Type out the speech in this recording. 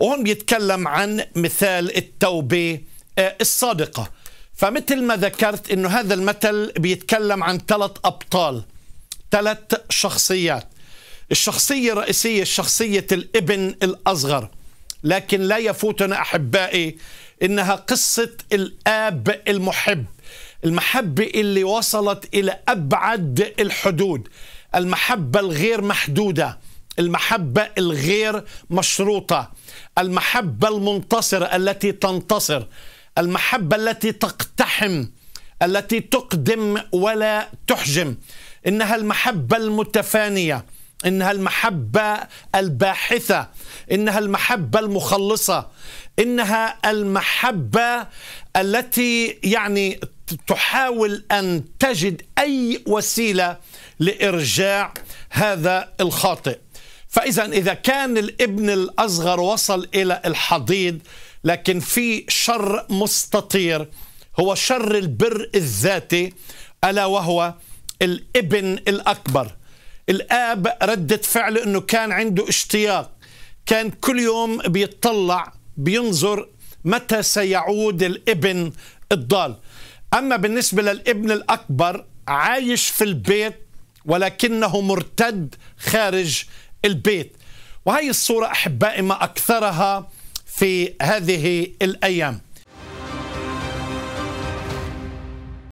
وهون بيتكلم عن مثال التوبة آه، الصادقة فمثل ما ذكرت انه هذا المثل بيتكلم عن ثلاث ابطال ثلاث شخصيات الشخصية الرئيسية شخصية الابن الأصغر لكن لا يفوتنا أحبائي إنها قصة الآب المحب المحبة اللي وصلت إلى أبعد الحدود المحبة الغير محدودة المحبة الغير مشروطة المحبة المنتصرة التي تنتصر المحبة التي تقتحم التي تقدم ولا تحجم إنها المحبة المتفانية إنها المحبة الباحثة إنها المحبة المخلصة إنها المحبة التي يعني تحاول أن تجد أي وسيلة لإرجاع هذا الخاطئ فإذا إذا كان الابن الأصغر وصل إلى الحضيض لكن في شر مستطير هو شر البر الذاتي ألا وهو الابن الأكبر الآب ردة فعله أنه كان عنده اشتياق كان كل يوم بيطلع بينظر متى سيعود الابن الضال أما بالنسبة للابن الأكبر عايش في البيت ولكنه مرتد خارج البيت وهي الصورة أحبائي ما أكثرها في هذه الأيام